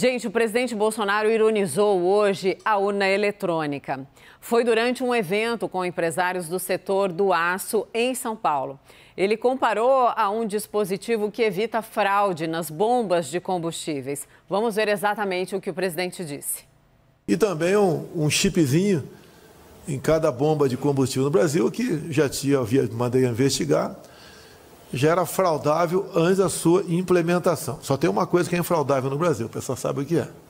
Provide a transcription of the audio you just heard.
Gente, o presidente Bolsonaro ironizou hoje a urna eletrônica. Foi durante um evento com empresários do setor do aço em São Paulo. Ele comparou a um dispositivo que evita fraude nas bombas de combustíveis. Vamos ver exatamente o que o presidente disse. E também um, um chipzinho em cada bomba de combustível no Brasil, que já tinha, havia mandei investigar já era fraudável antes da sua implementação. Só tem uma coisa que é infraudável no Brasil, o pessoal sabe o que é.